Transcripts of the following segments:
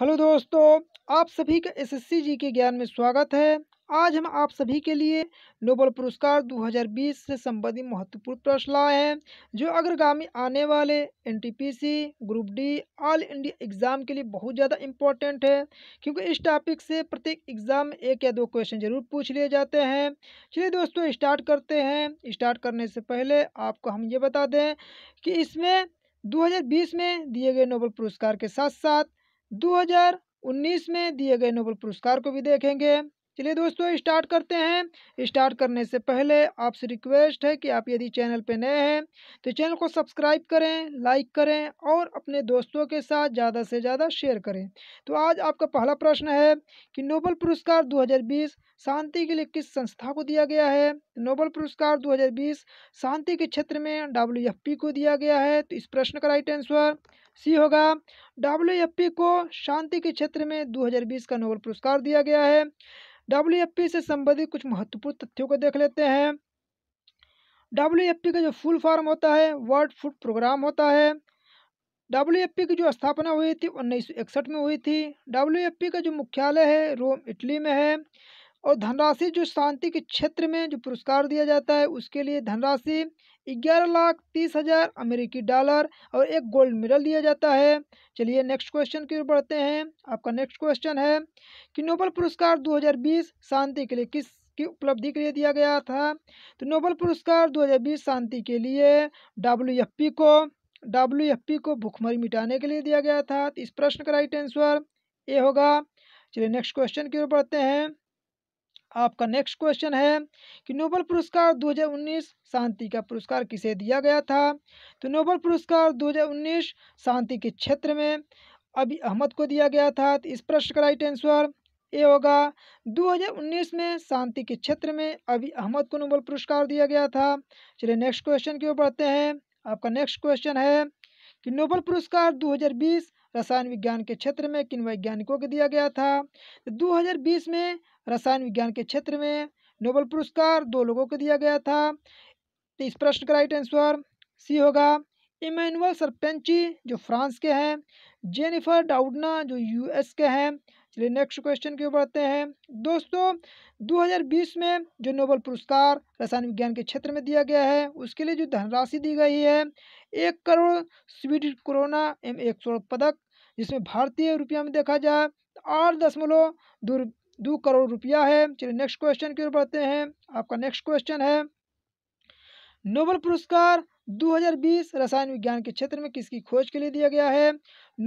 hello दोस्तों आप सभी का एसएससी जी के ज्ञान में स्वागत है आज हम आप सभी के लिए नोबल पुरस्कार 2020 से संबंधित महत्वपूर्ण प्रश्न लाए हैं जो अग्रगामी आने वाले NTPC group D all India exam के लिए बहुत ज़्यादा इम्पोर्टेंट है क्योंकि इस टॉपिक से प्रत्येक एग्ज़ाम में एक या दो क्वेश्चन जरूर पूछ लिए जाते हैं चलिए दोस्तों स्टार्ट करते हैं स्टार्ट करने से पहले आपको हम ये बता दें कि इसमें 2020 में दिए गए नोबल पुरस्कार के साथ साथ 2019 में दिए गए नोबल पुरस्कार को भी देखेंगे चलिए दोस्तों स्टार्ट करते हैं स्टार्ट करने से पहले आपसे रिक्वेस्ट है कि आप यदि चैनल पर नए हैं तो चैनल को सब्सक्राइब करें लाइक करें और अपने दोस्तों के साथ ज़्यादा से ज़्यादा शेयर करें तो आज आपका पहला प्रश्न है कि नोबल पुरस्कार 2020 शांति के लिए किस संस्था को दिया गया है नोबल पुरस्कार दो शांति के क्षेत्र में डब्ल्यू को दिया गया है तो इस प्रश्न का राइट आंसर सी होगा डब्ल्यू को शांति के क्षेत्र में 2020 का नोबल पुरस्कार दिया गया है डब्ल्यू से संबंधित कुछ महत्वपूर्ण तथ्यों को देख लेते हैं डब्ल्यू का जो फुल फॉर्म होता है वर्ल्ड फूड प्रोग्राम होता है डब्ल्यू की जो स्थापना हुई थी उन्नीस में हुई थी डब्ल्यू का जो मुख्यालय है रोम इटली में है और धनराशि जो शांति के क्षेत्र में जो पुरस्कार दिया जाता है उसके लिए धनराशि ग्यारह लाख तीस हज़ार अमेरिकी डॉलर और एक गोल्ड मेडल दिया जाता है चलिए नेक्स्ट क्वेश्चन की ओर बढ़ते हैं आपका नेक्स्ट क्वेश्चन है कि नोबल पुरस्कार 2020 शांति के लिए किस की उपलब्धि के लिए दिया गया था तो नोबल पुरस्कार 2020 शांति के लिए डब्ल्यू को डब्ल्यू को भुखमरी मिटाने के लिए दिया गया था तो इस प्रश्न का राइट आंसर ए होगा चलिए नेक्स्ट क्वेश्चन की ओर बढ़ते हैं आपका नेक्स्ट क्वेश्चन है कि नोबल पुरस्कार 2019 शांति का पुरस्कार किसे दिया गया था तो नोबल पुरस्कार 2019 शांति के क्षेत्र में अभी अहमद को दिया गया था तो इस प्रश्न का राइट आंसर ये होगा 2019 में शांति के क्षेत्र में अभी अहमद को नोबल पुरस्कार दिया गया था चलिए नेक्स्ट क्वेश्चन की ओर बढ़ते हैं आपका नेक्स्ट क्वेश्चन है कि नोबल पुरस्कार 2020 रसायन विज्ञान के क्षेत्र में किन वैज्ञानिकों को दिया गया था तो 2020 में रसायन विज्ञान के क्षेत्र में नोबल पुरस्कार दो लोगों को दिया गया था तो इस प्रश्न का राइट आंसर सी होगा इमेनुअल सरपेंची जो फ्रांस के हैं जेनिफर डाउडना जो यूएस के हैं चलिए नेक्स्ट क्वेश्चन की ओर बढ़ते हैं दोस्तों 2020 में जो नोबल पुरस्कार रसायन विज्ञान के क्षेत्र में दिया गया है उसके लिए जो धनराशि दी गई है एक करोड़ स्वीड कोरोना एम एक स्वर्ण पदक जिसमें भारतीय रुपया में देखा जाए तो आठ दशमलव दो दो करोड़ रुपया है चलिए नेक्स्ट क्वेश्चन की ओर बढ़ते हैं आपका नेक्स्ट क्वेश्चन है नोबल पुरस्कार 2020 रसायन विज्ञान के क्षेत्र में किसकी खोज के लिए दिया गया है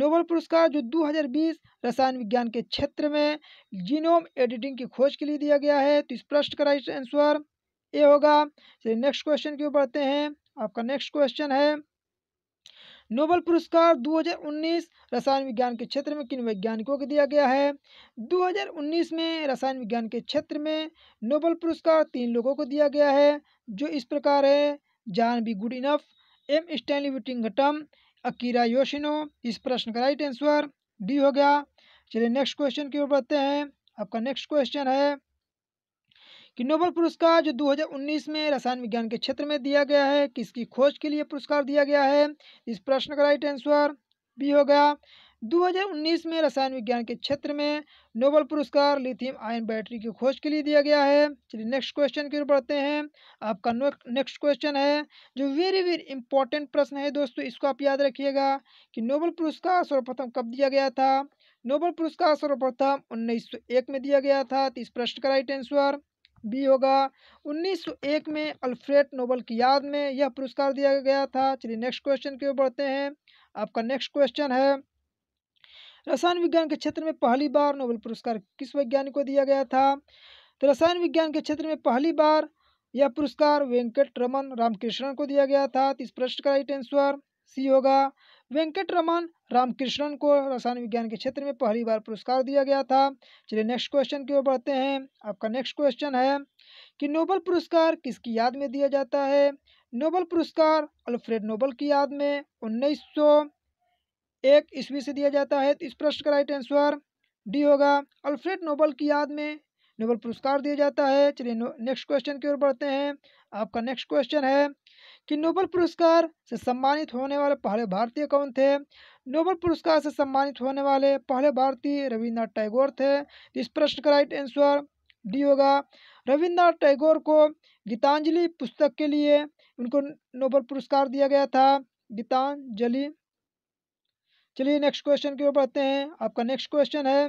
नोबल पुरस्कार जो 2020 रसायन विज्ञान के क्षेत्र में जीनोम एडिटिंग की खोज के लिए दिया गया है तो इस प्रश्न का राइट आंसर ए होगा चलिए नेक्स्ट क्वेश्चन की ओर बढ़ते हैं आपका नेक्स्ट क्वेश्चन है नोबल पुरस्कार 2019 रसायन विज्ञान के क्षेत्र में किन वैज्ञानिकों को दिया गया है 2019 में रसायन विज्ञान के क्षेत्र में नोबल पुरस्कार तीन लोगों को दिया गया है जो इस प्रकार है John B Goodenough M Stanley विटिंगटम अकीरा योशिनो इस प्रश्न का राइट आंसर डी हो गया चलिए नेक्स्ट क्वेश्चन की ओर बढ़ते हैं आपका नेक्स्ट क्वेश्चन है कि नोबल पुरस्कार जो 2019 में रसायन विज्ञान के क्षेत्र में दिया गया है किसकी खोज के लिए पुरस्कार दिया गया है इस प्रश्न का राइट आंसर बी हो गया 2019 में रसायन विज्ञान के क्षेत्र में नोबल पुरस्कार लिथियम आयन बैटरी की खोज के लिए दिया गया है चलिए नेक्स्ट क्वेश्चन की ओर बढ़ते हैं आपका नेक्स्ट क्वेश्चन है जो वेरी वेरी इंपॉर्टेंट प्रश्न है दोस्तों इसको आप याद रखिएगा कि नोबल पुरस्कार सर्वप्रथम कब दिया गया था नोबल पुरस्कार सर्वप्रथम उन्नीस में दिया गया था तो इस प्रश्न का राइट आंसर भी होगा 1901 में अल्फ्रेड नोबल की याद में यह पुरस्कार दिया गया था चलिए नेक्स्ट क्वेश्चन की ओर बढ़ते हैं आपका नेक्स्ट क्वेश्चन है रसायन विज्ञान के क्षेत्र में पहली बार नोबल पुरस्कार किस वैज्ञानिक को दिया गया था तो रसायन विज्ञान के क्षेत्र में पहली बार यह पुरस्कार वेंकट रमन रामकृष्णन को दिया गया था तो इस प्रश्न का राइट आंसर सी होगा वेंकट रमन रामकृष्णन को रसायन विज्ञान के क्षेत्र में पहली बार पुरस्कार दिया गया था चलिए नेक्स्ट क्वेश्चन की ओर बढ़ते हैं आपका नेक्स्ट क्वेश्चन है कि नोबल पुरस्कार किसकी याद में दिया जाता है नोबल पुरस्कार अल्फ्रेड नोबल की याद में उन्नीस सौ एक ईस्वी से दिया जाता है तो इस प्रश्न का राइट आंसर डी होगा अल्फ्रेड नोबल की याद में नोबल पुरस्कार दिया जाता है चलिए नेक्स्ट क्वेश्चन की ओर बढ़ते हैं आपका नेक्स्ट क्वेश्चन है कि नोबल पुरस्कार से सम्मानित होने वाले पहले भारतीय कौन थे नोबल पुरस्कार से सम्मानित होने वाले पहले भारतीय रविन्द्रनाथ टैगोर थे इस प्रश्न का राइट आंसर डी होगा रविन्द्रनाथ टैगोर को गीतांजलि पुस्तक के लिए उनको नोबल पुरस्कार दिया गया था गीतांजलि चलिए नेक्स्ट क्वेश्चन की ओर बढ़ते हैं आपका नेक्स्ट क्वेश्चन है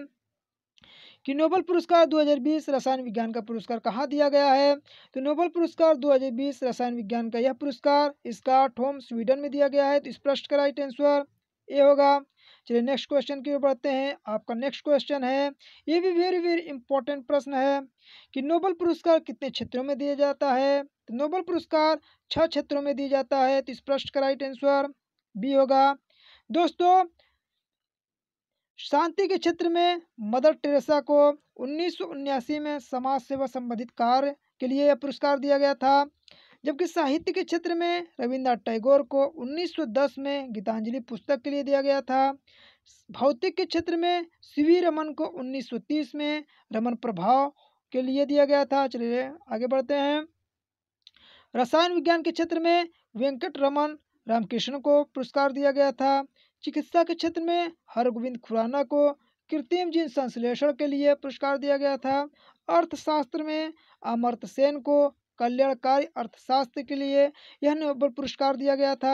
कि नोबल पुरस्कार 2020 रसायन विज्ञान का पुरस्कार कहाँ दिया गया है तो नोबल पुरस्कार 2020 रसायन विज्ञान का यह पुरस्कार इसका ठोम स्वीडन में दिया गया है तो स्पष्ट का राइट आंसर ये होगा चलिए नेक्स्ट क्वेश्चन की ओर बढ़ते हैं आपका नेक्स्ट क्वेश्चन है ये भी वेरी वेरी इंपॉर्टेंट प्रश्न है कि नोबल पुरस्कार कितने क्षेत्रों में दिया जाता है तो नोबल पुरस्कार छः क्षेत्रों में दिया जाता है तो स्पष्ट का राइट आंसर बी होगा दोस्तों शांति के क्षेत्र में मदर टेरेसा को उन्नीस में समाज सेवा संबंधित कार्य के लिए यह पुरस्कार दिया गया था जबकि साहित्य के क्षेत्र में रविन्द्रनाथ टैगोर को 1910 में गीतांजलि पुस्तक के लिए दिया गया था भौतिक के क्षेत्र में सीवी रमन को 1930 में रमन प्रभाव के लिए दिया गया था चलिए आगे बढ़ते हैं रसायन विज्ञान के क्षेत्र में वेंकट रमन रामकृष्ण को पुरस्कार दिया गया था चिकित्सा के क्षेत्र में हरगोविंद खुराना को कृत्रिम जीन संश्लेषण के लिए पुरस्कार दिया गया था अर्थशास्त्र में अमर्त सेन को कल्याणकारी अर्थशास्त्र के लिए यह नोबल पुरस्कार दिया गया था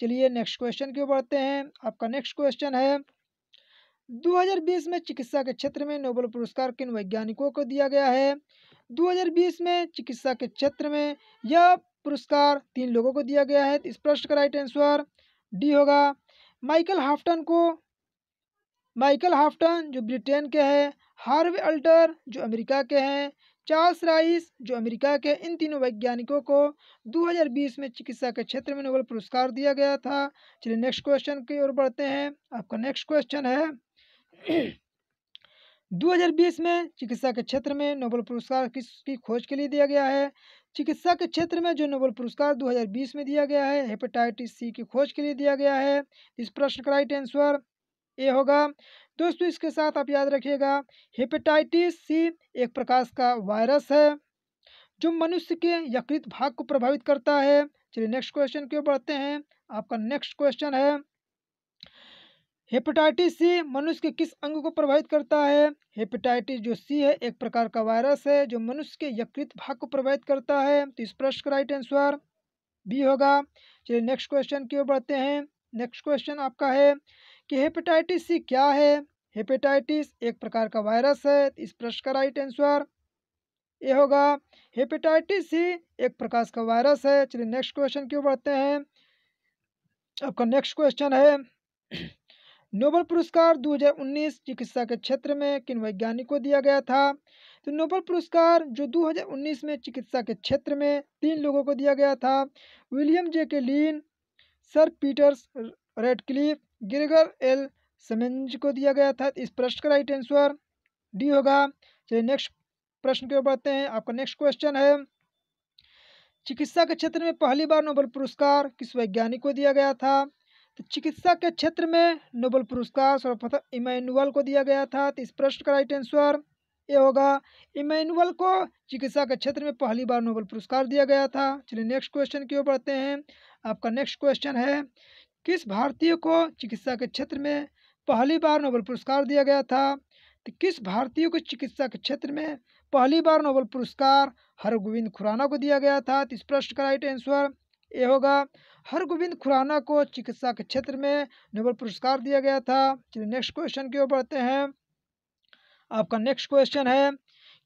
चलिए नेक्स्ट क्वेश्चन की ओर बढ़ते हैं आपका नेक्स्ट क्वेश्चन है 2020 में चिकित्सा के क्षेत्र में नोबल पुरस्कार किन वैज्ञानिकों को दिया गया है 2020 में चिकित्सा के क्षेत्र में यह पुरस्कार तीन लोगों को दिया गया है इस प्रश्न का राइट आंसर डी होगा माइकल हाफ्टन को माइकल हाफ्टन जो ब्रिटेन के हैं हार्वे अल्टर जो अमेरिका के हैं चार्ल्स राइस जो अमेरिका के इन तीनों वैज्ञानिकों को 2020 में चिकित्सा के क्षेत्र में नोबेल पुरस्कार दिया गया था चलिए नेक्स्ट क्वेश्चन की ओर बढ़ते हैं आपका नेक्स्ट क्वेश्चन है 2020 में चिकित्सा के क्षेत्र में नोबल पुरस्कार किसकी खोज के लिए दिया गया है चिकित्सा के क्षेत्र में जो नोबल पुरस्कार 2020 में दिया गया है हेपेटाइटिस सी की खोज के लिए दिया गया है इस प्रश्न का राइट आंसर ए होगा दोस्तों इसके साथ आप याद रखिएगा हेपेटाइटिस सी एक प्रकार का वायरस है जो मनुष्य के यकृत भाग को प्रभावित करता है चलिए नेक्स्ट क्वेश्चन की ओर बढ़ते हैं आपका नेक्स्ट क्वेश्चन है हेपेटाइटिस सी मनुष्य के किस अंग को प्रभावित करता है हेपेटाइटिस जो सी है एक प्रकार का वायरस है जो मनुष्य के यकृत भाग को प्रभावित करता है तो इस प्रश्न का राइट आंसर बी होगा चलिए नेक्स्ट क्वेश्चन की ओर बढ़ते हैं नेक्स्ट क्वेश्चन आपका है कि हेपेटाइटिस सी क्या है हेपेटाइटिस एक प्रकार का वायरस है तो इस प्रश्न का राइट आंसर ए होगा हेपेटाइटिस सी एक प्रकार का वायरस है चलिए नेक्स्ट क्वेश्चन की ओर बढ़ते हैं आपका नेक्स्ट क्वेश्चन है नोबल पुरस्कार 2019 चिकित्सा के क्षेत्र में किन वैज्ञानिक को दिया गया था तो नोबल पुरस्कार जो 2019 में चिकित्सा के क्षेत्र में तीन लोगों को दिया गया था William J Kaelin Sir Peters Ratcliffe Gregg L Semenza को दिया गया था इस प्रश्न का राइट आंसर डी होगा चलिए नेक्स्ट प्रश्न की ओर बढ़ते हैं आपका नेक्स्ट क्वेश्चन है चिकित्सा के क्षेत्र में पहली बार नोबल पुरस्कार किस वैज्ञानिक को दिया गया था चिकित्सा के क्षेत्र में नोबल पुरस्कार सर्वप्रथम इमैनुअल को दिया गया था तो इस प्रश्न का राइट आंसर ये होगा इमैनुअल को चिकित्सा के क्षेत्र में पहली बार नोबल पुरस्कार दिया गया था चलिए नेक्स्ट क्वेश्चन की ओर बढ़ते हैं आपका नेक्स्ट क्वेश्चन है किस भारतीय को चिकित्सा के क्षेत्र में पहली बार नोबल पुरस्कार दिया गया था तो किस भारतीय को चिकित्सा के क्षेत्र में पहली बार नोबल पुरस्कार हरगोविंद खुराना को दिया गया था तो इस प्रश्न का राइट आंसर ये होगा हरगोविंद खुराना को चिकित्सा के क्षेत्र में नोबल पुरस्कार दिया गया था चलिए नेक्स्ट क्वेश्चन की ओर बढ़ते हैं आपका नेक्स्ट क्वेश्चन है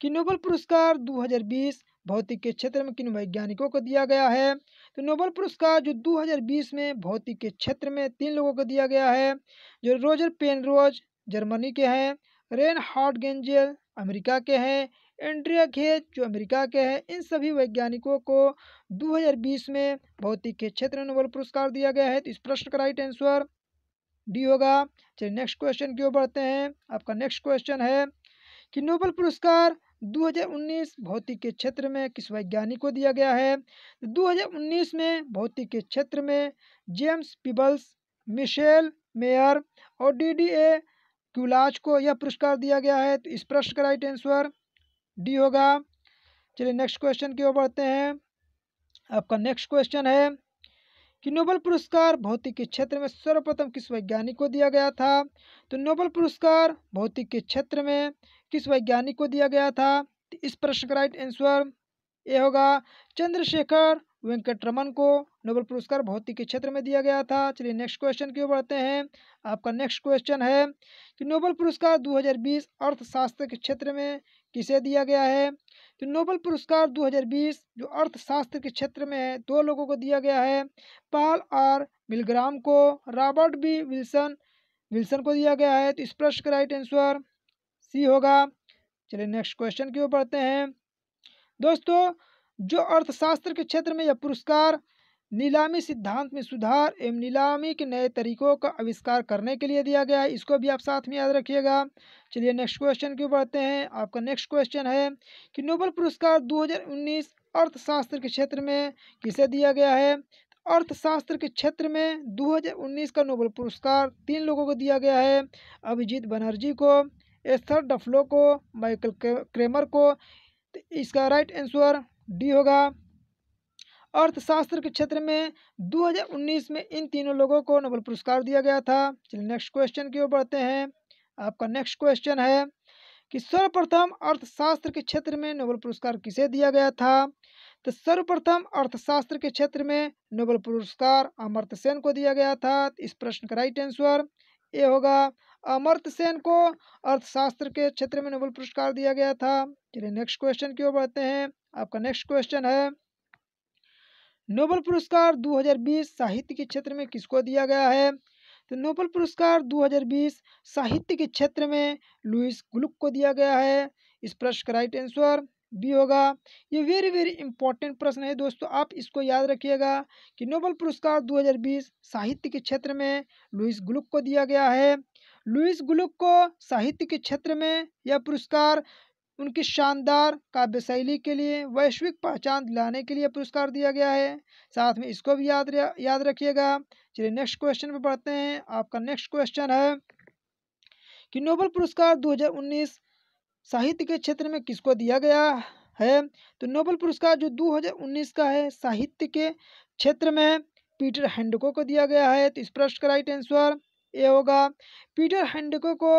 कि नोबल पुरस्कार 2020 भौतिक के क्षेत्र में किन वैज्ञानिकों को दिया गया है तो नोबल पुरस्कार जो 2020 में भौतिक के क्षेत्र में तीन लोगों को दिया गया है जो रोजर पेनरोज जर्मनी के हैं रेन हार्ट गेंजेल अमेरिका के हैं एंड्रिया खेत जो अमेरिका के हैं इन सभी वैज्ञानिकों को 2020 में भौतिक के क्षेत्र में नोबल पुरस्कार दिया गया है तो इस प्रश्न का राइट आंसर डी होगा चलिए नेक्स्ट क्वेश्चन की ओर बढ़ते हैं आपका नेक्स्ट क्वेश्चन है कि नोबल पुरस्कार 2019 भौतिक के क्षेत्र में किस वैज्ञानिक को दिया गया है 2019 तो में भौतिक के क्षेत्र में जेम्स पीबल्स मिशेल मेयर और डी डी ए क्यूलाज को यह पुरस्कार दिया गया है तो इस प्रश्न का राइट आंसर डी होगा चलिए नेक्स्ट क्वेश्चन की ओर बढ़ते हैं आपका नेक्स्ट क्वेश्चन है कि नोबल पुरस्कार भौतिक के क्षेत्र में सर्वप्रथम किस वैज्ञानिक को दिया गया था तो नोबल पुरस्कार भौतिक के क्षेत्र में किस वैज्ञानिक को दिया गया था तो इस प्रश्न का राइट आंसर ए होगा चंद्रशेखर वेंकट रमन को नोबल पुरस्कार भौतिक के क्षेत्र में दिया गया था चलिए नेक्स्ट क्वेश्चन की ओर बढ़ते हैं आपका नेक्स्ट क्वेश्चन है कि नोबल पुरस्कार 2020 अर्थशास्त्र के क्षेत्र में किसे दिया गया है तो नोबल पुरस्कार 2020 जो अर्थशास्त्र के क्षेत्र में है दो लोगों को दिया गया है पाल आर मिलग्राम को रॉबर्ट बी विल्सन विल्सन को दिया गया है तो इस प्रश्न का राइट आंसर सी होगा चलिए नेक्स्ट क्वेश्चन की ओर पढ़ते हैं दोस्तों जो अर्थशास्त्र के क्षेत्र में यह पुरस्कार नीलामी सिद्धांत में सुधार एवं नीलामी के नए तरीकों का आविष्कार करने के लिए दिया गया है इसको भी आप साथ में याद रखिएगा चलिए नेक्स्ट क्वेश्चन की बढ़ते हैं आपका नेक्स्ट क्वेश्चन है कि नोबल पुरस्कार 2019 अर्थशास्त्र के क्षेत्र में किसे दिया गया है अर्थशास्त्र के क्षेत्र में 2019 का नोबल पुरस्कार तीन लोगों को दिया गया है अभिजीत बनर्जी को एस्थर डफलो को माइकल क्रेमर को तो इसका राइट आंसर डी होगा अर्थशास्त्र के क्षेत्र में 2019 में इन तीनों लोगों को नोबल पुरस्कार दिया गया था चलिए नेक्स्ट क्वेश्चन की ओर बढ़ते हैं आपका नेक्स्ट क्वेश्चन है कि सर्वप्रथम अर्थशास्त्र के क्षेत्र में नोबल पुरस्कार किसे दिया गया था तो सर्वप्रथम अर्थशास्त्र के क्षेत्र में नोबल पुरस्कार अमर्त सेन को दिया गया था इस प्रश्न का राइट आंसर ये होगा अमर्त सेन को अर्थशास्त्र के क्षेत्र में नोबल पुरस्कार दिया गया था चलिए नेक्स्ट क्वेश्चन की ओर बढ़ते हैं आपका नेक्स्ट क्वेश्चन है नोबल पुरस्कार 2020 साहित्य के क्षेत्र में किसको दिया गया है तो नोबल पुरस्कार 2020 साहित्य के क्षेत्र में लुइस ग्लुक को दिया गया है इस प्रश्न का राइट आंसर बी होगा ये वेरी वेरी इंपॉर्टेंट प्रश्न है दोस्तों आप इसको याद रखिएगा कि नोबल पुरस्कार 2020 साहित्य के क्षेत्र में लुइस ग्लुक को दिया गया है लुइस ग्लुक को साहित्य के क्षेत्र में यह पुरस्कार उनकी शानदार काव्य शैली के लिए वैश्विक पहचान दिलाने के लिए पुरस्कार दिया गया है साथ में इसको भी याद याद रखिएगा चलिए नेक्स्ट क्वेश्चन पर पढ़ते हैं आपका नेक्स्ट क्वेश्चन है कि नोबल पुरस्कार 2019 साहित्य के क्षेत्र में किसको दिया गया है तो नोबल पुरस्कार जो 2019 का है साहित्य के क्षेत्र में पीटर हैंडको को दिया गया है तो इस प्रश्न का राइट आंसर ये होगा पीटर हैंडको को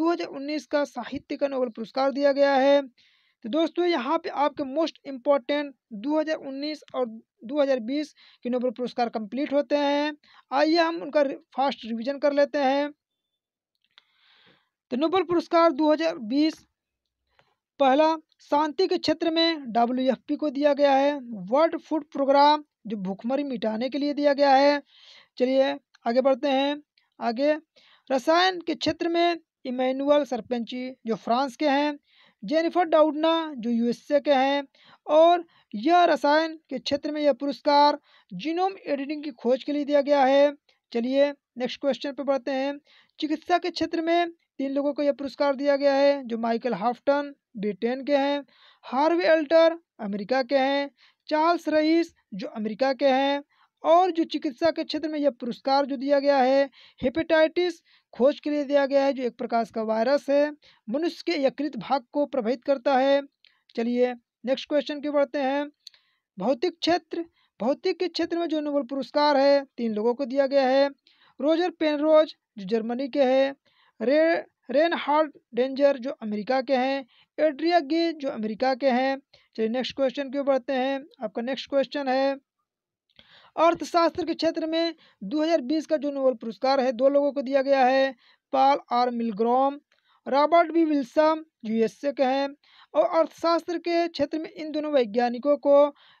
2019 का साहित्य का नोबल पुरस्कार दिया गया है तो दोस्तों यहाँ पे आपके मोस्ट इम्पॉर्टेंट 2019 और 2020 के नोबल पुरस्कार कंप्लीट होते हैं आइए हम उनका फास्ट रिवीजन कर लेते हैं तो नोबल पुरस्कार 2020 पहला शांति के क्षेत्र में डब्ल्यू को दिया गया है वर्ल्ड फूड प्रोग्राम जो भूखमरी मिटाने के लिए दिया गया है चलिए आगे बढ़ते हैं आगे रसायन के क्षेत्र में इमैनुअल सरपंची जो फ्रांस के हैं जेनिफर डाउडना जो यूएसए के हैं और यह रसायन के क्षेत्र में यह पुरस्कार जीनोम एडिटिंग की खोज के लिए दिया गया है चलिए नेक्स्ट क्वेश्चन पर बढ़ते हैं चिकित्सा के क्षेत्र में तीन लोगों को यह पुरस्कार दिया गया है जो माइकल हाफ्टन ब्रिटेन के हैं हार्वे एल्टर अमेरिका के हैं चार्ल्स रईस जो अमेरिका के हैं और जो चिकित्सा के क्षेत्र में यह पुरस्कार जो दिया गया है हेपेटाइटिस खोज के लिए दिया गया है जो एक प्रकार का वायरस है मनुष्य के यकृत भाग को प्रभावित करता है चलिए नेक्स्ट क्वेश्चन की बढ़ते हैं भौतिक क्षेत्र भौतिक के क्षेत्र में जो नोबल पुरस्कार है तीन लोगों को दिया गया है रोजर पेनरोज जो जर्मनी के हैं रे रेन हार्ड डेंजर जो अमेरिका के हैं एड्रिया गे जो अमेरिका के हैं चलिए नेक्स्ट क्वेश्चन की बढ़ते हैं आपका नेक्स्ट क्वेश्चन है अर्थशास्त्र के क्षेत्र में 2020 का जो नोबल पुरस्कार है दो लोगों को दिया गया है Paul R Milgrom Robert B Wilson USA के हैं और अर्थशास्त्र के क्षेत्र में इन दोनों वैज्ञानिकों को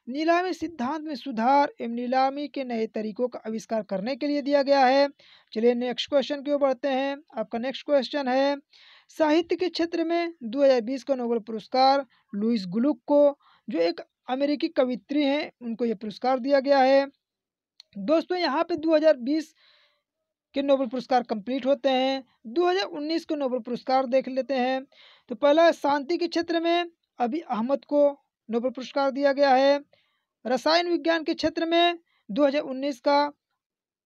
नीलामी सिद्धांत में सुधार एवं नीलामी के नए तरीकों का आविष्कार करने के लिए दिया गया है चलिए नेक्स्ट क्वेश्चन की ओर बढ़ते हैं आपका नेक्स्ट क्वेश्चन है साहित्य के क्षेत्र में 2020 का नोबल पुरस्कार लुइस गुलुक को जो एक अमेरिकी कवित्री हैं उनको यह पुरस्कार दिया गया है दोस्तों यहाँ पे 2020 के नोबल पुरस्कार कंप्लीट होते हैं 2019 के नोबल पुरस्कार देख लेते हैं तो पहला शांति के क्षेत्र में अभी अहमद को नोबल पुरस्कार दिया गया है रसायन विज्ञान के क्षेत्र में 2019 का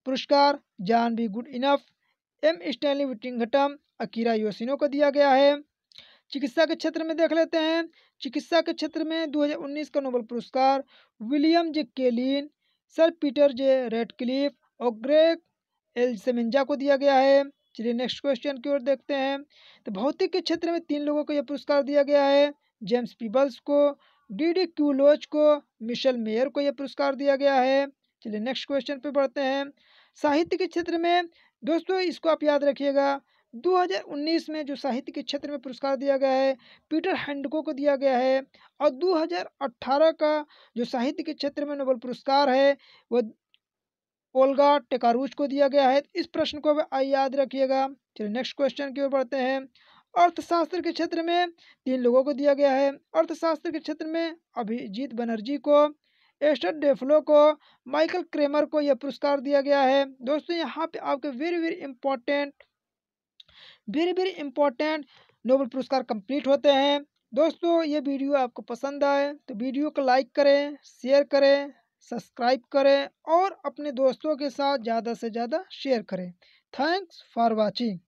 पुरस्कार John B Goodenough M Stanley विटिंगटम अकीरा योसिनो को दिया गया है चिकित्सा के क्षेत्र में देख लेते हैं चिकित्सा के क्षेत्र में 2019 का नोबल पुरस्कार William J Kaelin Sir Peter J Ratcliffe और ग्रेग एल सेमेंजा को दिया गया है चलिए नेक्स्ट क्वेश्चन की ओर देखते हैं तो भौतिक के क्षेत्र में तीन लोगों को यह पुरस्कार दिया गया है जेम्स पीबल्स को डी डी क्यूलोज को मिशेल मेयर को यह पुरस्कार दिया गया है चलिए नेक्स्ट क्वेश्चन पे बढ़ते हैं साहित्य के क्षेत्र में दोस्तों इसको आप याद रखिएगा 2019 में जो साहित्य के क्षेत्र में पुरस्कार दिया गया है पीटर हैंडको को दिया गया है और 2018 का जो साहित्य के क्षेत्र में नोबल पुरस्कार है वह ओल्गा टेकारूज को दिया गया है इस प्रश्न को याद रखिएगा चलिए नेक्स्ट क्वेश्चन की ओर बढ़ते हैं अर्थशास्त्र के क्षेत्र में तीन लोगों को दिया गया है अर्थशास्त्र के क्षेत्र में अभिजीत बनर्जी को एस्टर डेफलो को माइकल क्रेमर को यह पुरस्कार दिया गया है दोस्तों यहाँ पे आपके very very important very very important Nobel पुरस्कार कंप्लीट होते हैं दोस्तों ये वीडियो आपको पसंद आए तो वीडियो को लाइक करें शेयर करें सब्सक्राइब करें और अपने दोस्तों के साथ ज़्यादा से ज़्यादा शेयर करें थैंक्स फॉर वॉचिंग